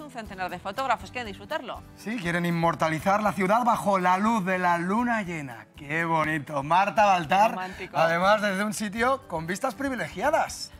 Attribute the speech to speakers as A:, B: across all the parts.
A: un centenar de fotógrafos. que disfrutarlo.
B: Sí, quieren inmortalizar la ciudad bajo la luz de la luna llena. ¡Qué bonito! Marta Baltar, además desde un sitio con vistas privilegiadas.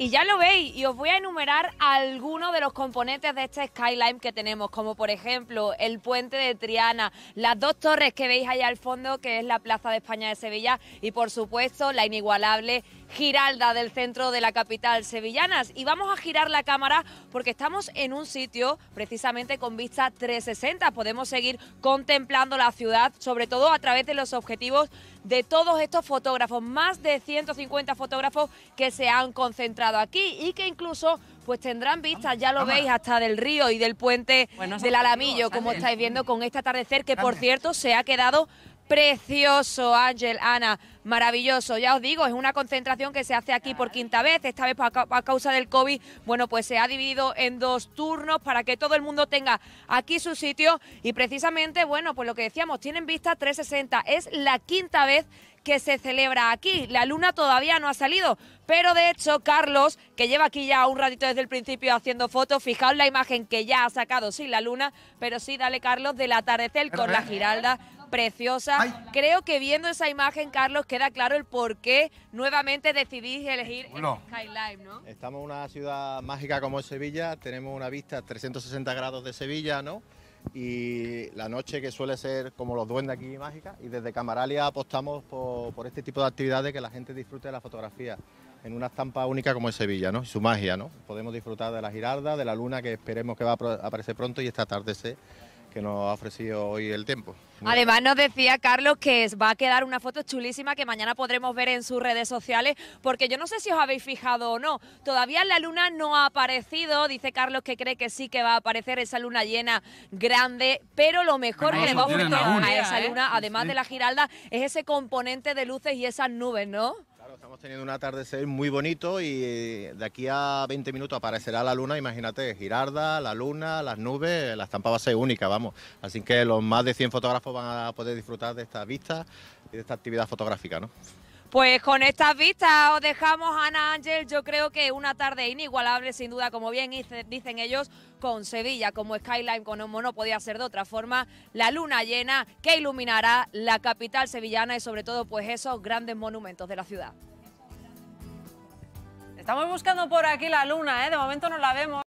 A: Y ya lo veis, y os voy a enumerar algunos de los componentes de este skyline que tenemos, como por ejemplo el puente de Triana, las dos torres que veis allá al fondo, que es la Plaza de España de Sevilla, y por supuesto la inigualable Giralda del centro de la capital sevillanas. Y vamos a girar la cámara porque estamos en un sitio precisamente con vista 360. Podemos seguir contemplando la ciudad, sobre todo a través de los objetivos de todos estos fotógrafos, más de 150 fotógrafos que se han concentrado aquí y que incluso pues tendrán vistas, ya lo veis, hasta del río y del puente pues del Alamillo, como estáis viendo con este atardecer que por cierto se ha quedado precioso, Ángel, Ana, maravilloso. Ya os digo, es una concentración que se hace aquí por quinta vez, esta vez a causa del COVID, bueno, pues se ha dividido en dos turnos para que todo el mundo tenga aquí su sitio y precisamente, bueno, pues lo que decíamos, tienen vista 360, es la quinta vez que se celebra aquí. La luna todavía no ha salido, pero de hecho Carlos, que lleva aquí ya un ratito desde el principio haciendo fotos, fijaos la imagen que ya ha sacado, sí, la luna, pero sí, dale Carlos, del atardecer con la ¿eh? giralda preciosa. Creo que viendo esa imagen, Carlos, queda claro el por qué nuevamente decidís elegir Skyline,
B: ¿no? Estamos en una ciudad mágica como es Sevilla, tenemos una vista 360 grados de Sevilla, ¿no? y la noche que suele ser como los duendes aquí mágica y desde Camaralia apostamos por, este tipo de actividades que la gente disfrute de la fotografía en una estampa única como es Sevilla, ¿no? Y su magia, ¿no? Podemos disfrutar de la girarda, de la luna que esperemos que va a aparecer pronto y esta tarde se que nos ha ofrecido hoy el tiempo.
A: Además nos decía Carlos que va a quedar una foto chulísima que mañana podremos ver en sus redes sociales, porque yo no sé si os habéis fijado o no, todavía la luna no ha aparecido, dice Carlos que cree que sí que va a aparecer esa luna llena grande, pero lo mejor que le va a gustar a esa luna, además de la giralda, es ese componente de luces y esas nubes, ¿no?
B: estamos teniendo una atardecer muy bonito y eh, de aquí a 20 minutos aparecerá la luna, imagínate, Girarda, la luna, las nubes, la estampa va a ser única, vamos. Así que los más de 100 fotógrafos van a poder disfrutar de esta vista y de esta actividad fotográfica, ¿no?
A: Pues con estas vistas os dejamos, Ana Ángel. Yo creo que una tarde inigualable, sin duda, como bien dicen ellos, con Sevilla como skyline, con Homo no podía ser de otra forma, la luna llena que iluminará la capital sevillana y sobre todo pues esos grandes monumentos de la ciudad. Estamos buscando por aquí la luna, ¿eh? de momento no la vemos.